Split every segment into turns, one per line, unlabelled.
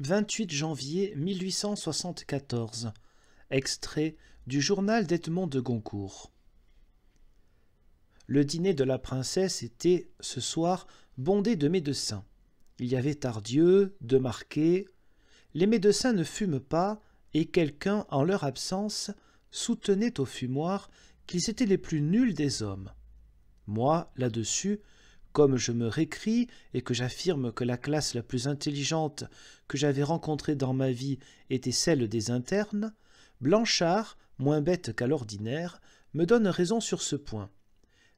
28 janvier 1874. Extrait du journal d'Edmond de Goncourt. Le dîner de la princesse était, ce soir, bondé de médecins. Il y avait tardieux, De Marquet. Les médecins ne fument pas, et quelqu'un, en leur absence, soutenait au fumoir qu'ils étaient les plus nuls des hommes. Moi, là-dessus, comme je me récris et que j'affirme que la classe la plus intelligente que j'avais rencontrée dans ma vie était celle des internes, Blanchard, moins bête qu'à l'ordinaire, me donne raison sur ce point.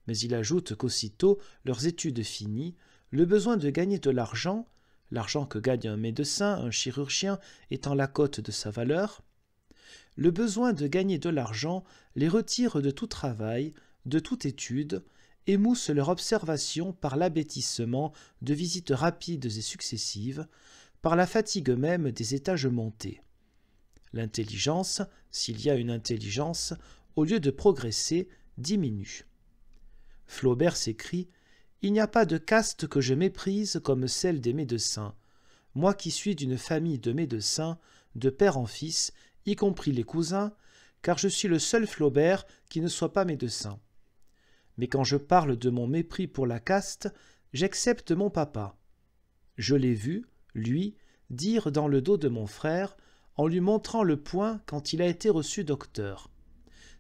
Mais il ajoute qu'aussitôt leurs études finies, le besoin de gagner de l'argent, l'argent que gagne un médecin, un chirurgien étant la cote de sa valeur, le besoin de gagner de l'argent les retire de tout travail, de toute étude, émoussent leur observation par l'abêtissement de visites rapides et successives, par la fatigue même des étages montés. L'intelligence, s'il y a une intelligence, au lieu de progresser, diminue. Flaubert s'écrit Il n'y a pas de caste que je méprise comme celle des médecins. Moi qui suis d'une famille de médecins, de père en fils, y compris les cousins, car je suis le seul Flaubert qui ne soit pas médecin mais quand je parle de mon mépris pour la caste, j'excepte mon papa. Je l'ai vu, lui, dire dans le dos de mon frère, en lui montrant le poing quand il a été reçu docteur.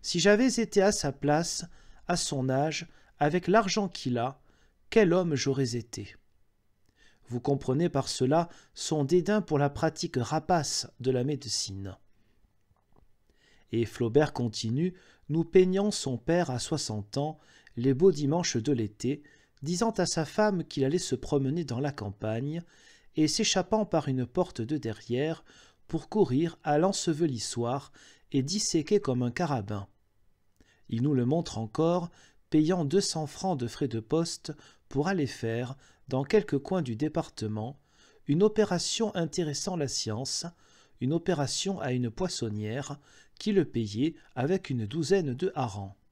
Si j'avais été à sa place, à son âge, avec l'argent qu'il a, quel homme j'aurais été. Vous comprenez par cela son dédain pour la pratique rapace de la médecine. Et Flaubert continue, nous peignant son père à soixante ans, les beaux dimanches de l'été, disant à sa femme qu'il allait se promener dans la campagne, et s'échappant par une porte de derrière pour courir à l'ensevelissoir et disséquer comme un carabin. Il nous le montre encore, payant 200 francs de frais de poste pour aller faire, dans quelques coins du département, une opération intéressant la science, une opération à une poissonnière, qui le payait avec une douzaine de harengs.